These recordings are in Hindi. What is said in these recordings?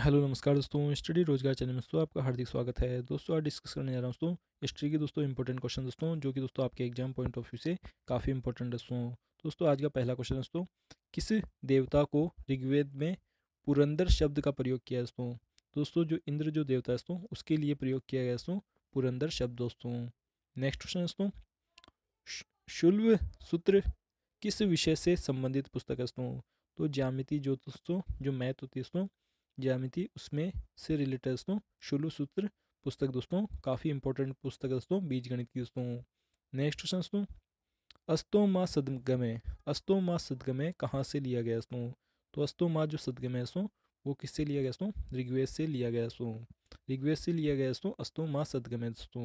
हेलो नमस्कार दोस्तों स्टडी रोजगार चैनल में दोस्तों आपका हार्दिक स्वागत है दोस्तों आज डिस्कस करने जा रहा हूँ दोस्तों हिस्ट्री के दोस्तों इंपॉर्टेंट क्वेश्चन दोस्तों जो कि दोस्तों आपके एग्जाम पॉइंट ऑफ व्यू से काफ़ी इंपॉर्टेंट दोस्तों दोस्तों आज का पहला क्वेश्चन दोस्तों किस देवता को ऋग्वेद में पुरंदर शब्द का प्रयोग किया दोस्तों दोस्तों जो इंद्र जो देवता है दोस्तों उसके लिए प्रयोग किया गया दोस्तों पुरंदर शब्द दोस्तों नेक्स्ट क्वेश्चन दोस्तों शुल्व सूत्र किस विषय से संबंधित पुस्तक है दोस्तों तो ज्यामिति जो दोस्तों जो मैथ होती है दोस्तों ज्यामिति उसमें से रिलेटेड दोस्तों शुलू सूत्र पुस्तक दोस्तों काफ़ी इंपॉर्टेंट पुस्तक दोस्तों बीज गणित की दोस्तों नेक्स्ट क्वेश्चन दोस्तों अस्तो माँ सदगमे अस्तो माँ सदगमे कहाँ से लिया गया दोस्तों तो अस्तो माँ जो सदगमे दोस्तों वो किससे लिया गया दोस्तों ऋग्वेद से लिया गया दोस्तों ऋग्वेद से लिया गया दोस्तों अस्तो माँ सदगमे दोस्तों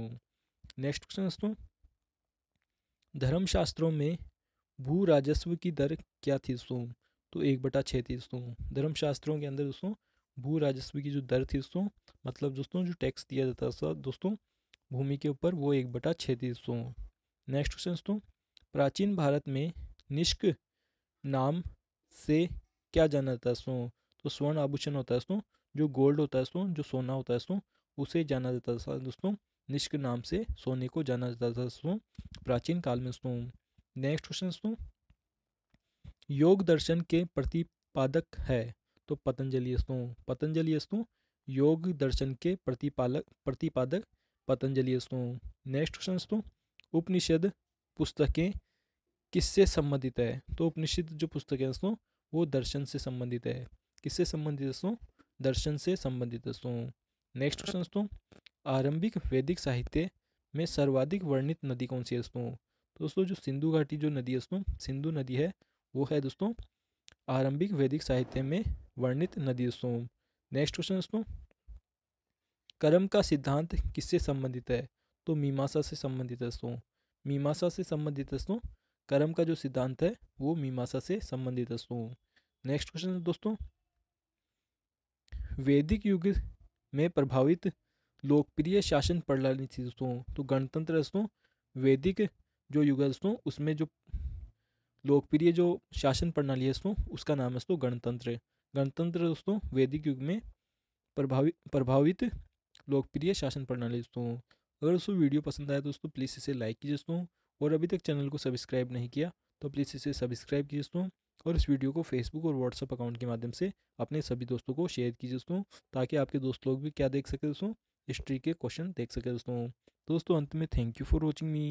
नेक्स्ट क्वेश्चन दोस्तों धर्मशास्त्रों में भू राजस्व की दर क्या थी दोस्तों तो एक बटा छः थी दोस्तों धर्मशास्त्रों के अंदर दोस्तों भू राजस्व की जो दर थी दोस्तों मतलब दोस्तों जो टैक्स दिया जाता था दोस्तों भूमि के ऊपर वो एक बटा छः थी दोस्तों नेक्स्ट क्वेश्चन दोस्तों प्राचीन भारत में निष्क नाम से क्या जाना जाता है दोस्तों तो स्वर्ण आभूषण होता है दोस्तों जो गोल्ड होता है दोस्तों जो सोना होता है दोस्तों उसे जाना जाता था दोस्तों निष्क नाम से सोने को जाना जाता था दोस्तों प्राचीन काल में दोस्तों नेक्स्ट क्वेश्चन दोस्तों योग दर्शन के प्रतिपादक है तो पतंजलि अस्तु पतंजलि अस्तु योग दर्शन के प्रतिपालक प्रतिपादक पतंजलि अस्तु नेक्स्ट क्वेश्चन अस्तु उपनिषद पुस्तकें किससे संबंधित है तो उपनिषद जो पुस्तकें दोस्तों वो दर्शन से संबंधित है किससे संबंधित दोस्तों दर्शन से संबंधित दोस्तों नेक्स्ट क्वेश्चन दोस्तों आरंभिक वैदिक साहित्य में सर्वाधिक वर्णित नदी कौन सी है दोस्तों तो दोस्तों जो सिंधु घाटी जो नदी है दोस्तों सिंधु नदी है वो है दोस्तों आरंभिक वैदिक साहित्य में वर्णित नदी सोम नेक्स्ट क्वेश्चन दोस्तों कर्म का सिद्धांत किससे संबंधित है तो मीमांसा से संबंधित है दोस्तों मीमांसा से संबंधित दोस्तों कर्म का जो सिद्धांत है वो मीमांसा से संबंधित है दोस्तों नेक्स्ट क्वेश्चन दोस्तों वैदिक युग में प्रभावित लोकप्रिय शासन प्रणाली थी दोस्तों तो गणतंत्र दोस्तों वैदिक जो युग है दोस्तों उसमें जो लोकप्रिय जो शासन प्रणाली है दोस्तों उसका नाम है दोस्तों गणतंत्र गणतंत्र दोस्तों वैदिक युग में प्रभावित प्रभावित लोकप्रिय शासन प्रणाली दोस्तों अगर दोस्तों वीडियो पसंद आया तो दोस्तों प्लीज़ इसे लाइक कीजिए दोस्तों और अभी तक चैनल को सब्सक्राइब नहीं किया तो प्लीज़ इसे सब्सक्राइब कीजिए दोस्तों और इस वीडियो को फेसबुक और व्हाट्सअप अकाउंट के माध्यम से अपने सभी दोस्तों को शेयर कीजिए दोस्तों ताकि आपके दोस्त लोग भी क्या देख सके दोस्तों हिस्ट्री के क्वेश्चन देख सके दोस्तों तो दोस्तों अंत में thank you for watching me